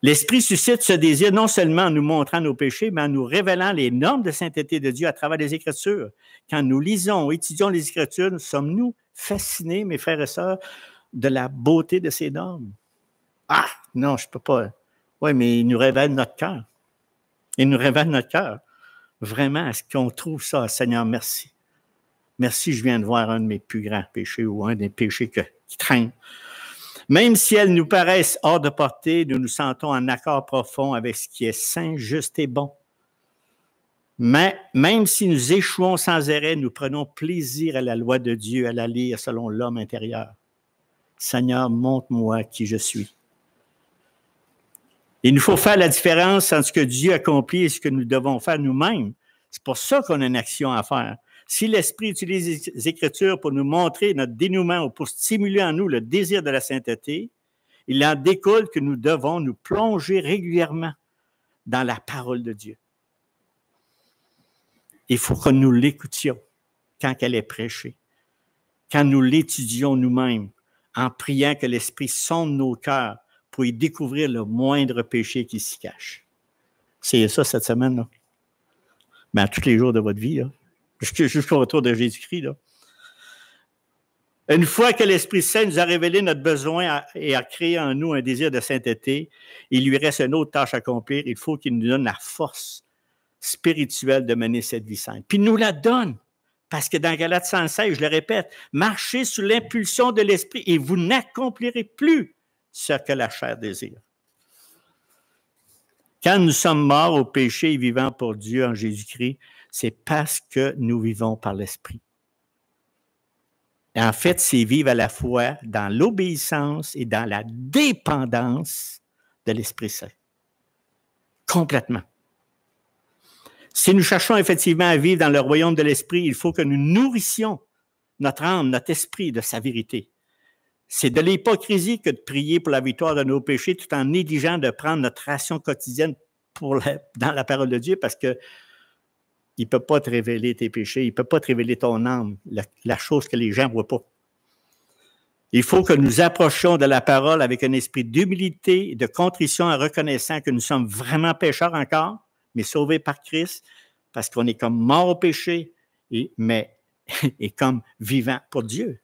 L'Esprit suscite ce désir non seulement en nous montrant nos péchés, mais en nous révélant les normes de sainteté de Dieu à travers les Écritures. Quand nous lisons, étudions les Écritures, nous sommes-nous fascinés, mes frères et sœurs, de la beauté de ces normes? Ah, non, je ne peux pas. Oui, mais il nous révèle notre cœur. Il nous révèle notre cœur. Vraiment, est-ce qu'on trouve ça? Seigneur, merci. Merci, je viens de voir un de mes plus grands péchés ou un des péchés qui traînent. Même si elles nous paraissent hors de portée, nous nous sentons en accord profond avec ce qui est sain, juste et bon. Mais même si nous échouons sans arrêt, nous prenons plaisir à la loi de Dieu, à la lire selon l'homme intérieur. Seigneur, montre-moi qui je suis. Il nous faut faire la différence entre ce que Dieu accomplit et ce que nous devons faire nous-mêmes. C'est pour ça qu'on a une action à faire. Si l'Esprit utilise les Écritures pour nous montrer notre dénouement ou pour stimuler en nous le désir de la sainteté, il en découle que nous devons nous plonger régulièrement dans la parole de Dieu. Il faut que nous l'écoutions quand elle est prêchée, quand nous l'étudions nous-mêmes, en priant que l'Esprit sonde nos cœurs pour y découvrir le moindre péché qui s'y cache. C'est ça cette semaine, là. Mais ben, à tous les jours de votre vie, jusqu'au retour de Jésus-Christ. Une fois que l'Esprit Saint nous a révélé notre besoin et a créé en nous un désir de sainteté, il lui reste une autre tâche à accomplir. Il faut qu'il nous donne la force spirituelle de mener cette vie sainte. Puis il nous la donne. Parce que dans Galates 116, je le répète, marchez sous l'impulsion de l'esprit et vous n'accomplirez plus ce que la chair désire. Quand nous sommes morts au péché et vivants pour Dieu en Jésus-Christ, c'est parce que nous vivons par l'Esprit. En fait, c'est vivre à la fois dans l'obéissance et dans la dépendance de l'Esprit Saint. Complètement. Si nous cherchons effectivement à vivre dans le royaume de l'Esprit, il faut que nous nourrissions notre âme, notre esprit de sa vérité. C'est de l'hypocrisie que de prier pour la victoire de nos péchés tout en négligeant de prendre notre ration quotidienne dans la parole de Dieu parce que il ne peut pas te révéler tes péchés, il ne peut pas te révéler ton âme, la, chose que les gens ne voient pas. Il faut que nous approchions de la parole avec un esprit d'humilité, de contrition en reconnaissant que nous sommes vraiment pécheurs encore, mais sauvés par Christ, parce qu'on est comme mort au péché, et, mais [LAUGHS] et comme vivant pour Dieu.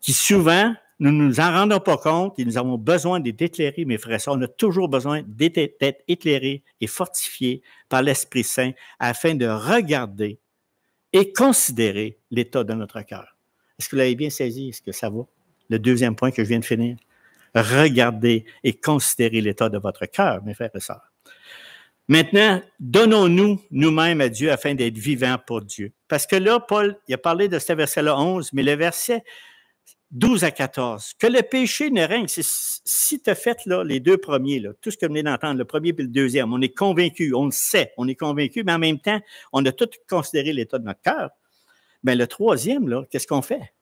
Qui souvent, nous ne nous en rendons pas compte et nous avons besoin d'être éclairés, mes frères et sœurs. On a toujours besoin d'être éclairés et fortifiés par l'Esprit Saint afin de regarder et considérer l'état de notre cœur. Est-ce que vous l'avez bien saisi? Est-ce que ça va? Le deuxième point que je viens de finir. Regardez et considérez l'état de votre cœur, mes frères et sœurs. Maintenant, donnons-nous nous-mêmes à Dieu afin d'être vivants pour Dieu. Parce que là, Paul, il a parlé de ce verset-là 11, mais le verset 12 à 14. Que le péché ne règne. Si tu as fait là, les deux premiers, tout ce que vous venez d'entendre, le premier puis le deuxième, on est convaincu, on le sait, on est convaincu, mais en même temps, on a tout considéré l'état de notre cœur. Mais ben, le troisième, là, qu'est-ce qu'on fait?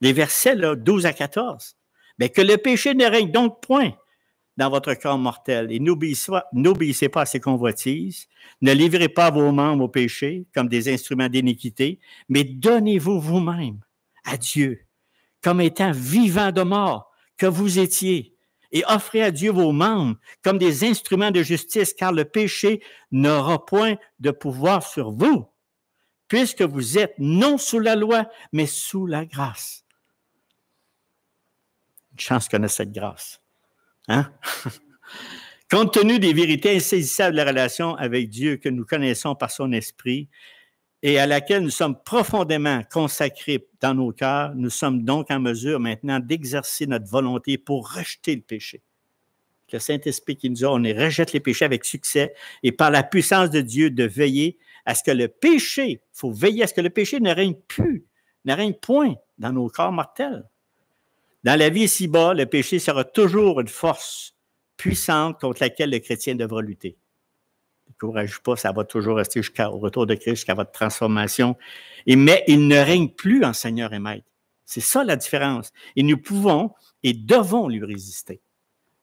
Les versets là, 12 à 14. Mais ben, que le péché ne règne donc point dans votre corps mortel et n'obéissez pas à ses convoitises. Ne livrez pas vos membres au péché comme des instruments d'iniquité, mais donnez-vous vous-même à Dieu comme étant vivant de mort que vous étiez, et offrez à Dieu vos membres comme des instruments de justice, car le péché n'aura point de pouvoir sur vous, puisque vous êtes non sous la loi, mais sous la grâce. Une chance qu'on cette grâce. Hein? [LAUGHS] Compte tenu des vérités insaisissables de la relation avec Dieu que nous connaissons par son esprit, et à laquelle nous sommes profondément consacrés dans nos cœurs, nous sommes donc en mesure maintenant d'exercer notre volonté pour rejeter le péché. Le Saint-Esprit qui nous a, on rejette les péchés avec succès et par la puissance de Dieu de veiller à ce que le péché, il faut veiller à ce que le péché ne règne plus, ne règne point dans nos corps mortels. Dans la vie ici-bas, le péché sera toujours une force puissante contre laquelle le chrétien devra lutter courage pas, ça va toujours rester jusqu'au retour de Christ, jusqu'à votre transformation. Et, mais il ne règne plus en Seigneur et Maître. C'est ça la différence. Et nous pouvons et devons lui résister.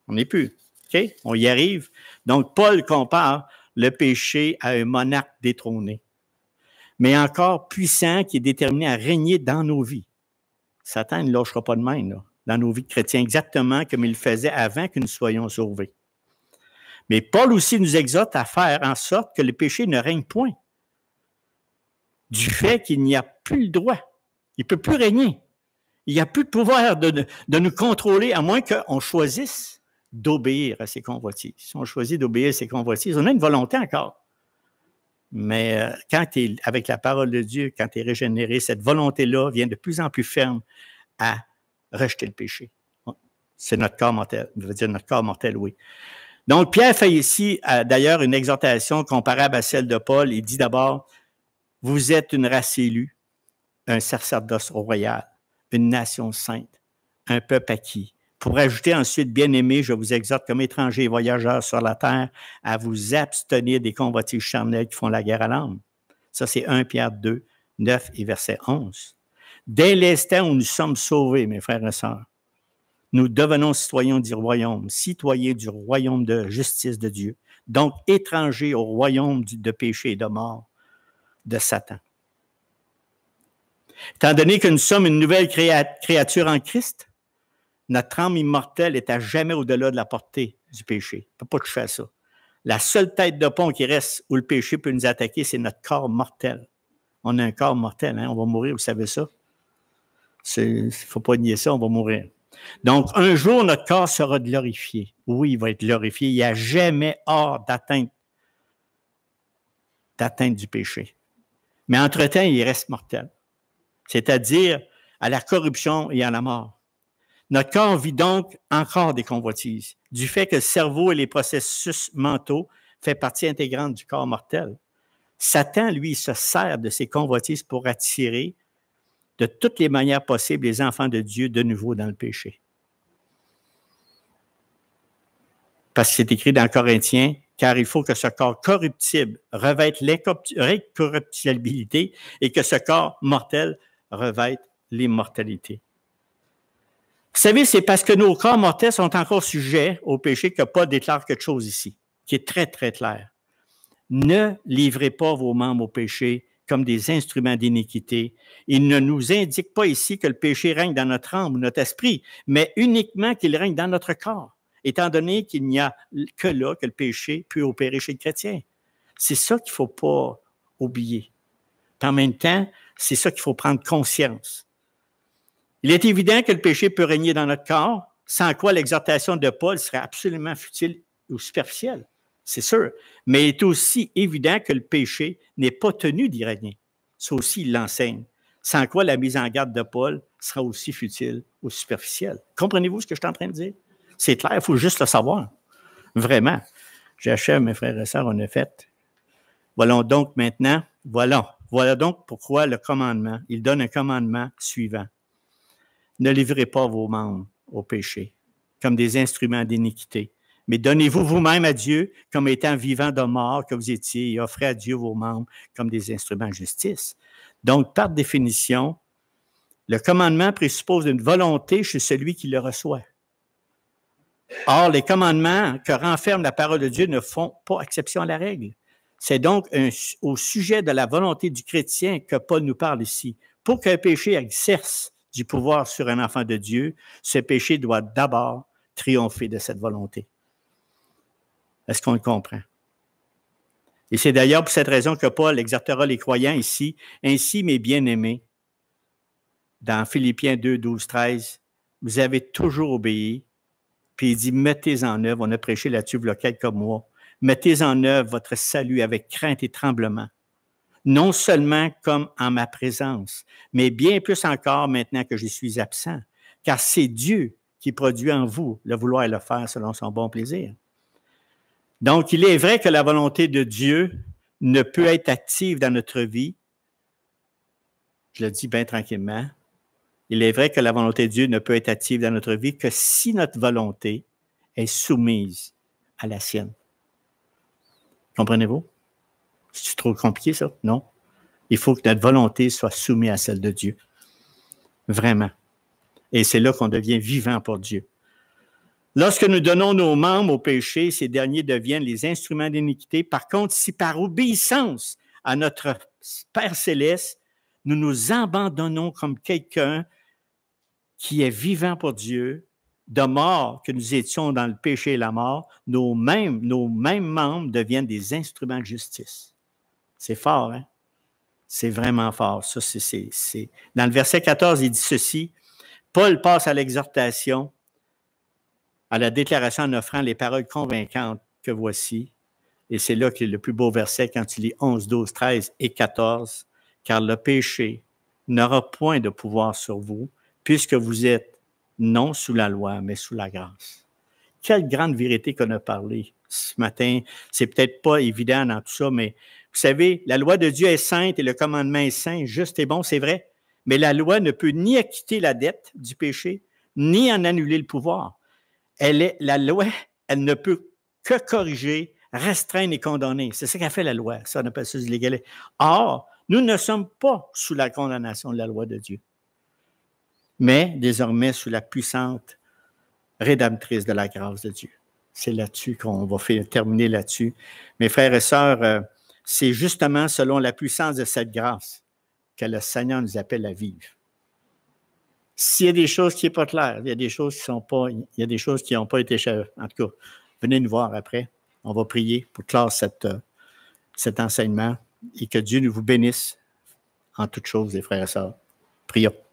On n'est plus. OK? On y arrive. Donc, Paul compare le péché à un monarque détrôné, mais encore puissant qui est déterminé à régner dans nos vies. Satan ne lâchera pas de main, dans nos vies de chrétiens, exactement comme il le faisait avant que nous soyons sauvés. Mais Paul aussi nous exhorte à faire en sorte que le péché ne règne point. Du fait qu'il n'y a plus le droit. Il ne peut plus régner. Il n'y a plus de pouvoir de, nous contrôler, à moins qu'on choisisse d'obéir à ses convoitises. Si on choisit d'obéir à ses convoitises, on a une volonté encore. Mais euh, quand tu es avec la parole de Dieu, quand tu es régénéré, cette volonté-là vient de plus en plus ferme à rejeter le péché. C'est notre corps mortel, dire notre corps mortel, oui. Donc, Pierre fait ici, d'ailleurs, une exhortation comparable à celle de Paul. Il dit d'abord, vous êtes une race élue, un sacerdoce royal, une nation sainte, un peuple acquis. Pour ajouter ensuite, bien-aimés, je vous exhorte comme étrangers et voyageurs sur la terre à vous abstenir des convoitises charnels qui font la guerre à l'âme. Ça, c'est 1 Pierre 2, 9 et verset 11. Dès l'instant où nous sommes sauvés, mes frères et sœurs, nous devenons citoyens du royaume, citoyens du royaume de justice de Dieu, donc étrangers au royaume de péché et de mort de Satan. Étant donné que nous sommes une nouvelle créature en Christ, notre âme immortelle est à jamais au-delà de la portée du péché. Il ne peut pas toucher à ça. La seule tête de pont qui reste où le péché peut nous attaquer, c'est notre corps mortel. On a un corps mortel, hein, on va mourir, vous savez ça. Il ne faut pas nier ça, on va mourir. Donc, un jour, notre corps sera glorifié. Oui, il va être glorifié. Il n'y a jamais hors d'atteinte, du péché. Mais entre-temps, il reste mortel, c'est-à-dire à la corruption et à la mort. Notre corps vit donc encore des convoitises, du fait que le cerveau et les processus mentaux font partie intégrante du corps mortel. Satan, lui, se sert de ces convoitises pour attirer de toutes les manières possibles les enfants de Dieu de nouveau dans le péché. Parce que c'est écrit dans Corinthiens, car il faut que ce corps corruptible revête l'incorruptibilité et que ce corps mortel revête l'immortalité. Vous savez, c'est parce que nos corps mortels sont encore sujets au péché que Paul déclare quelque chose ici, qui est très, très clair. Ne livrez pas vos membres au péché comme des instruments d'iniquité. Il ne nous indique pas ici que le péché règne dans notre âme ou notre esprit, mais uniquement qu'il règne dans notre corps, étant donné qu'il n'y a que là que le péché peut opérer chez le chrétien. C'est ça qu'il ne faut pas oublier. en même temps, c'est ça qu'il faut prendre conscience. Il est évident que le péché peut régner dans notre corps, sans quoi l'exhortation de Paul serait absolument futile ou superficielle c'est sûr, mais il est aussi évident que le péché n'est pas tenu d'Iranien. Ça aussi, il l'enseigne. Sans quoi la mise en garde de Paul sera aussi futile ou superficielle. Comprenez-vous ce que je suis en train de dire? C'est clair, il faut juste le savoir. Vraiment. J'achève, mes frères et sœurs, on effet. Voilà donc maintenant, voilà. Voilà donc pourquoi le commandement, il donne un commandement suivant. Ne livrez pas vos membres au péché comme des instruments d'iniquité, mais donnez-vous vous-même à Dieu comme étant vivant de mort que vous étiez et offrez à Dieu vos membres comme des instruments de justice. Donc, par définition, le commandement présuppose une volonté chez celui qui le reçoit. Or, les commandements que renferme la parole de Dieu ne font pas exception à la règle. C'est donc au sujet de la volonté du chrétien que Paul nous parle ici. Pour qu'un péché exerce du pouvoir sur un enfant de Dieu, ce péché doit d'abord triompher de cette volonté. Est-ce qu'on le comprend? Et c'est d'ailleurs pour cette raison que Paul exhortera les croyants ici, ainsi mes bien-aimés, dans Philippiens 2, 12, 13, vous avez toujours obéi, puis il dit, mettez en œuvre, on a prêché là-dessus il y a quelques mois, mettez en œuvre votre salut avec crainte et tremblement, non seulement comme en ma présence, mais bien plus encore maintenant que je suis absent, car c'est Dieu qui produit en vous le vouloir et le faire selon son bon plaisir. Donc, il est vrai que la volonté de Dieu ne peut être active dans notre vie. Je le dis bien tranquillement. Il est vrai que la volonté de Dieu ne peut être active dans notre vie que si notre volonté est soumise à la sienne. Comprenez-vous? C'est trop compliqué, ça? Non. Il faut que notre volonté soit soumise à celle de Dieu. Vraiment. Et c'est là qu'on devient vivant pour Dieu. Lorsque nous donnons nos membres au péché, ces derniers deviennent les instruments d'iniquité. Par contre, si par obéissance à notre Père céleste, nous nous abandonnons comme quelqu'un qui est vivant pour Dieu, de mort que nous étions dans le péché et la mort, nos mêmes, nos mêmes membres deviennent des instruments de justice. C'est fort, hein? C'est vraiment fort. c'est, Dans le verset 14, il dit ceci. Paul passe à l'exhortation à la déclaration en offrant les paroles convaincantes que voici. Et c'est là qu'il le plus beau verset quand il lis 11, 12, 13 et 14. Car le péché n'aura point de pouvoir sur vous, puisque vous êtes non sous la loi, mais sous la grâce. Quelle grande vérité qu'on a parlé ce matin. C'est peut-être pas évident dans tout ça, mais vous savez, la loi de Dieu est sainte et le commandement est saint, juste et bon, c'est vrai. Mais la loi ne peut ni acquitter la dette du péché, ni en annuler le pouvoir elle est, la loi, elle ne peut que corriger, restreindre et condamner. C'est ce qu'a fait la loi. Ça, ne peut ça du Or, nous ne sommes pas sous la condamnation de la loi de Dieu, mais désormais sous la puissante rédemptrice de la grâce de Dieu. C'est là-dessus qu'on va terminer là-dessus. Mes frères et sœurs, euh, c'est justement selon la puissance de cette grâce que le Seigneur nous appelle à vivre. S'il y a des choses qui n'est pas claires, il y a des choses qui sont pas, il y a des choses qui n'ont pas été chères. En tout cas, venez nous voir après. On va prier pour clore cette, euh, cet enseignement et que Dieu vous bénisse en toutes choses, les frères et sœurs. Prions. [CLEARS THROAT]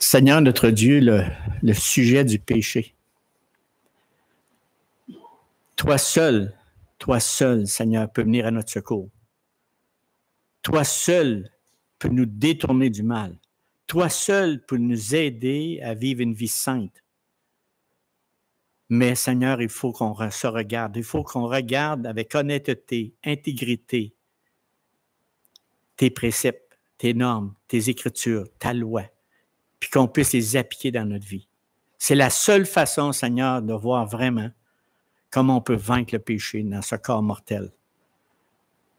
Seigneur notre Dieu, le, le sujet du péché. Toi seul, toi seul, Seigneur, peux venir à notre secours. Toi seul peux nous détourner du mal. Toi seul peux nous aider à vivre une vie sainte. Mais Seigneur, il faut qu'on se regarde. Il faut qu'on regarde avec honnêteté, intégrité, tes préceptes, tes normes, tes écritures, ta loi, puis qu'on puisse les appliquer dans notre vie. C'est la seule façon, Seigneur, de voir vraiment comment on peut vaincre le péché dans ce corps mortel.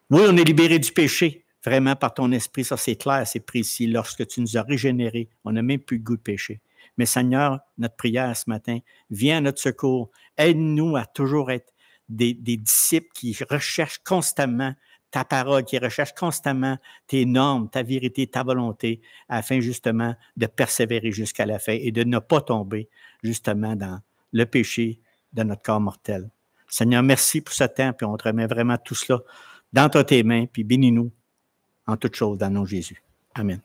Oui, on est libéré du péché, vraiment par ton esprit. Ça, c'est clair, c'est précis. Lorsque tu nous as régénérés, on n'a même plus le goût de péché. Mais Seigneur, notre prière ce matin, viens à notre secours. Aide-nous à toujours être des, des, disciples qui recherchent constamment ta parole, qui recherchent constamment tes normes, ta vérité, ta volonté, afin justement de persévérer jusqu'à la fin et de ne pas tomber justement dans le péché de notre corps mortel. Seigneur, merci pour ce temps, puis on te remet vraiment tout cela dans tes mains, puis bénis-nous en toute chose, dans le nom de Jésus. Amen.